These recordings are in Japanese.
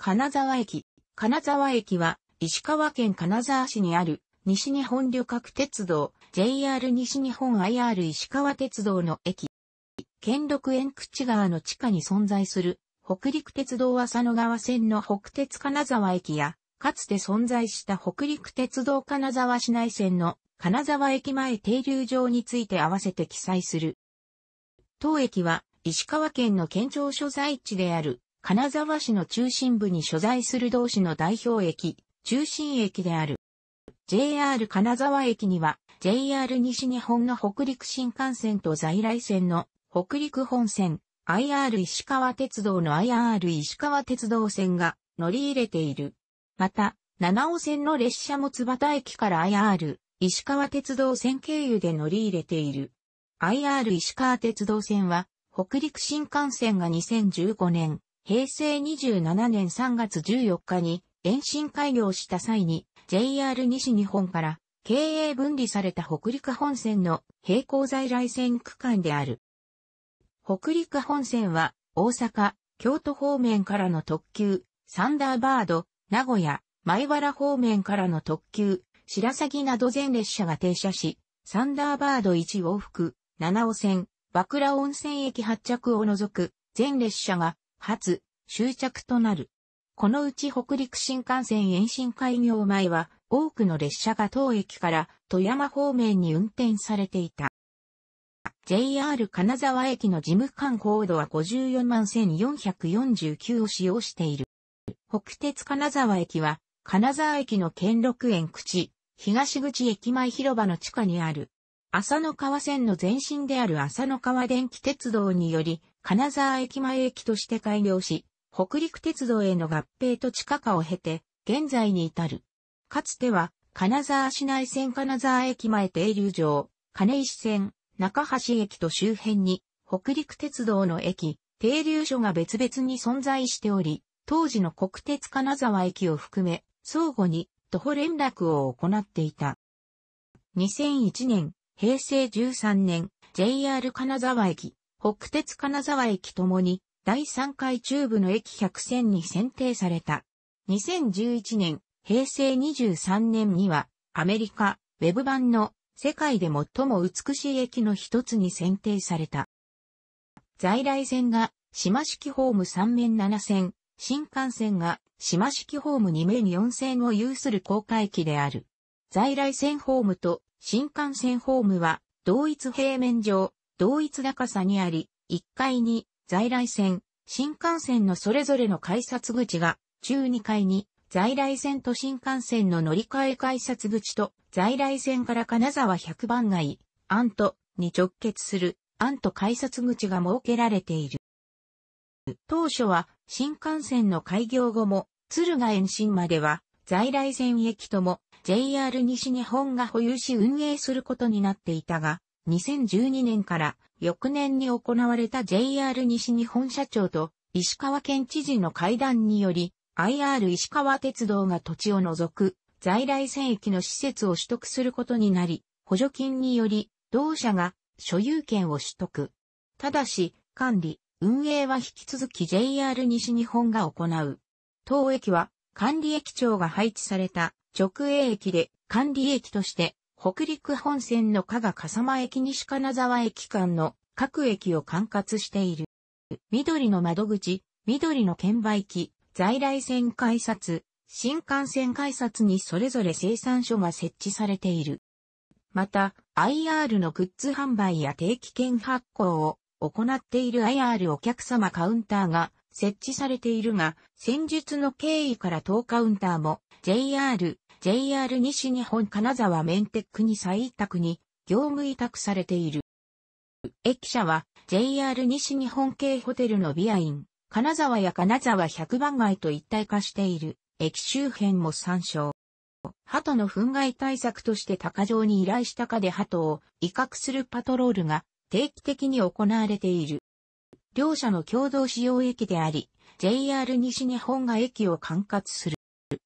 金沢駅。金沢駅は、石川県金沢市にある、西日本旅客鉄道、JR 西日本 IR 石川鉄道の駅。兼六園口川の地下に存在する、北陸鉄道浅野川線の北鉄金沢駅や、かつて存在した北陸鉄道金沢市内線の金沢駅前停留場について合わせて記載する。当駅は、石川県の県庁所在地である金沢市の中心部に所在する同市の代表駅、中心駅である。JR 金沢駅には JR 西日本の北陸新幹線と在来線の北陸本線 IR 石川鉄道の IR 石川鉄道線が乗り入れている。また、七尾線の列車も津端駅から IR 石川鉄道線経由で乗り入れている。IR 石川鉄道線は北陸新幹線が2015年平成27年3月14日に延伸開業した際に JR 西日本から経営分離された北陸本線の並行在来線区間である。北陸本線は大阪、京都方面からの特急、サンダーバード、名古屋、前原方面からの特急、白鷺など全列車が停車し、サンダーバード1往復、七尾線、和倉温泉駅発着を除く全列車が初、終着となる。このうち北陸新幹線延伸開業前は、多くの列車が当駅から富山方面に運転されていた。JR 金沢駅の事務官高度は54万1449を使用している。北鉄金沢駅は、金沢駅の兼六園口、東口駅前広場の地下にある、浅野川線の前身である浅野川電気鉄道により、金沢駅前駅として開業し、北陸鉄道への合併と地下化を経て、現在に至る。かつては、金沢市内線金沢駅前停留場、金石線、中橋駅と周辺に、北陸鉄道の駅、停留所が別々に存在しており、当時の国鉄金沢駅を含め、相互に徒歩連絡を行っていた。2001年、平成13年、JR 金沢駅、北鉄金沢駅ともに、第3回中部の駅100選に選定された。2011年、平成23年には、アメリカ、ウェブ版の世界で最も美しい駅の一つに選定された。在来線が島式ホーム3面7線、新幹線が島式ホーム2面4線を有する高架駅である。在来線ホームと新幹線ホームは同一平面上、同一高さにあり、1階に在来線、新幹線のそれぞれの改札口が、中2階に在来線と新幹線の乗り換え改札口と在来線から金沢100番街、アントに直結するアント改札口が設けられている。当初は新幹線の開業後も敦賀延伸までは在来線駅とも JR 西日本が保有し運営することになっていたが、2012年から翌年に行われた JR 西日本社長と石川県知事の会談により IR 石川鉄道が土地を除く在来線駅の施設を取得することになり補助金により同社が所有権を取得。ただし管理、運営は引き続き JR 西日本が行う。当駅は管理駅長が配置された直営駅で管理駅として北陸本線の加賀笠間駅西金沢駅間の各駅を管轄している。緑の窓口、緑の券売機、在来線改札、新幹線改札にそれぞれ生産所が設置されている。また、IR のグッズ販売や定期券発行を行っている IR お客様カウンターが設置されているが、先術の経緯から当カウンターも JR JR 西日本金沢メンテックに再委託に業務委託されている。駅舎は JR 西日本系ホテルのビアイン、金沢や金沢百番街と一体化している駅周辺も参照。鳩の憤害対策として高城に依頼したかで鳩を威嚇するパトロールが定期的に行われている。両社の共同使用駅であり、JR 西日本が駅を管轄する。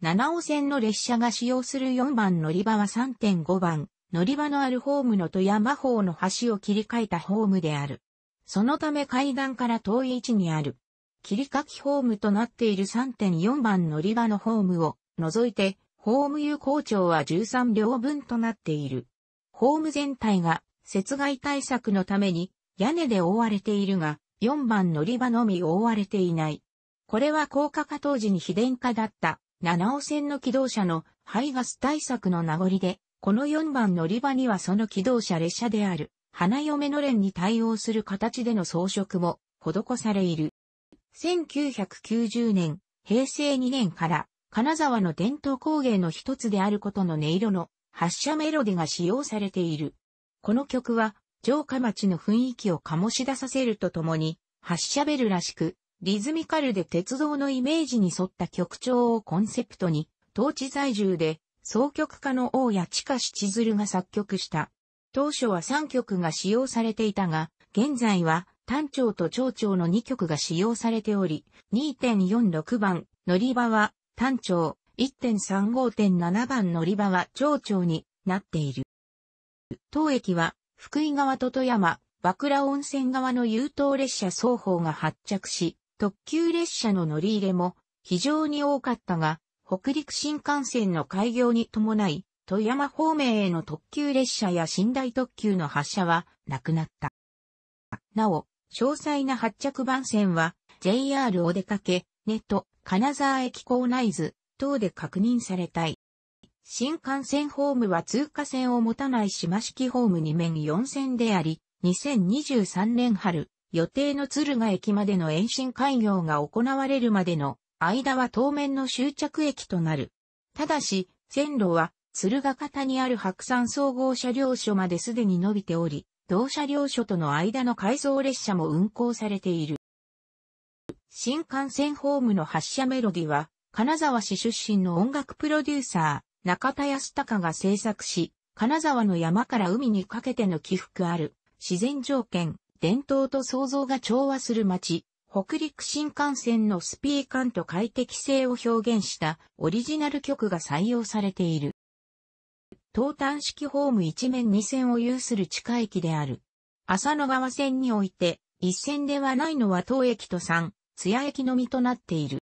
七尾線の列車が使用する4番乗り場は3.5番、乗り場のあるホームの富山方の橋を切り替えたホームである。そのため階段から遠い位置にある。切り欠きホームとなっている3.4番乗り場のホームを除いて、ホーム有効長は13両分となっている。ホーム全体が、雪害対策のために、屋根で覆われているが、4番乗り場のみ覆われていない。これは高架化当時に非電化だった七尾線の機動車の排ガス対策の名残で、この4番乗り場にはその機動車列車である、花嫁のれんに対応する形での装飾も施されいる。1990年、平成2年から、金沢の伝統工芸の一つであることの音色の発射メロディが使用されている。この曲は、城下町の雰囲気を醸し出させるとともに、発射ベルらしく、リズミカルで鉄道のイメージに沿った曲調をコンセプトに、当地在住で、総曲家の大谷下七鶴が作曲した。当初は3曲が使用されていたが、現在は単調と長調の2曲が使用されており、2.46番乗り場は単調、1.35.7番乗り場は長調になっている。当駅は福井川と富山、和倉温泉側の優等列車双方が発着し、特急列車の乗り入れも非常に多かったが、北陸新幹線の開業に伴い、富山方面への特急列車や寝台特急の発車はなくなった。なお、詳細な発着番線は JR お出かけ、ネット、金沢駅構内図等で確認されたい。新幹線ホームは通過線を持たない島式ホーム2面4線であり、2023年春、予定の敦賀駅までの延伸開業が行われるまでの間は当面の終着駅となる。ただし、線路は敦賀方にある白山総合車両所まですでに伸びており、同車両所との間の改造列車も運行されている。新幹線ホームの発車メロディは、金沢市出身の音楽プロデューサー、中田康隆が制作し、金沢の山から海にかけての起伏ある自然条件、伝統と創造が調和する街、北陸新幹線のスピー感と快適性を表現したオリジナル曲が採用されている。東端式ホーム一面二線を有する地下駅である。浅野川線において、一線ではないのは東駅と三、津屋駅のみとなっている。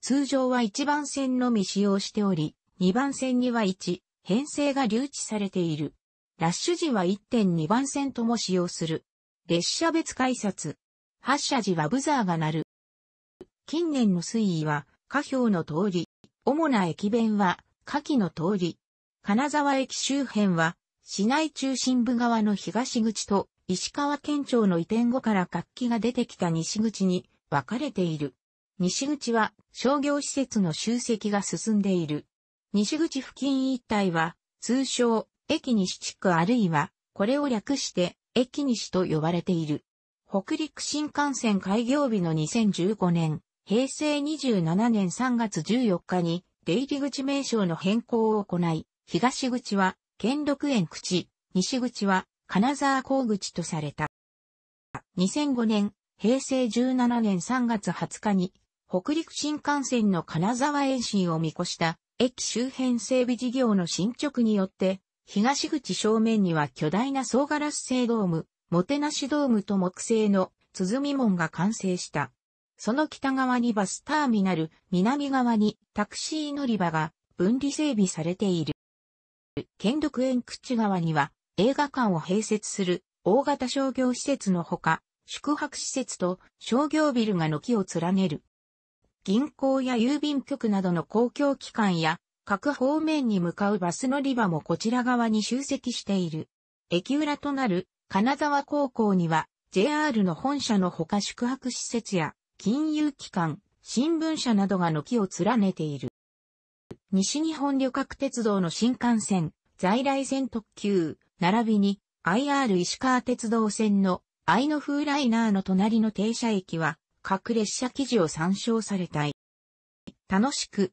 通常は一番線のみ使用しており、二番線には1、編成が留置されている。ラッシュ時は1.2番線とも使用する。列車別改札。発車時はブザーが鳴る。近年の推移は、下表の通り。主な駅弁は、下記の通り。金沢駅周辺は、市内中心部側の東口と、石川県庁の移転後から活気が出てきた西口に分かれている。西口は商業施設の集積が進んでいる。西口付近一帯は通称駅西地区あるいはこれを略して駅西と呼ばれている。北陸新幹線開業日の2015年、平成27年3月14日に出入り口名称の変更を行い、東口は兼六園口、西口は金沢港口とされた。2005年、平成17年3月20日に、北陸新幹線の金沢延伸を見越した、駅周辺整備事業の進捗によって、東口正面には巨大な総ガラス製ドーム、もてなしドームと木製の鼓門が完成した。その北側にバスターミナル、南側にタクシー乗り場が分離整備されている。兼六園口側には映画館を併設する大型商業施設のほか、宿泊施設と商業ビルが軒を連ねる。銀行や郵便局などの公共機関や各方面に向かうバス乗り場もこちら側に集積している。駅裏となる金沢高校には JR の本社のほか宿泊施設や金融機関、新聞社などが軒を連ねている。西日本旅客鉄道の新幹線、在来線特急、並びに IR 石川鉄道線の愛の風ライナーの隣の停車駅は各列車記事を参照されたい。楽しく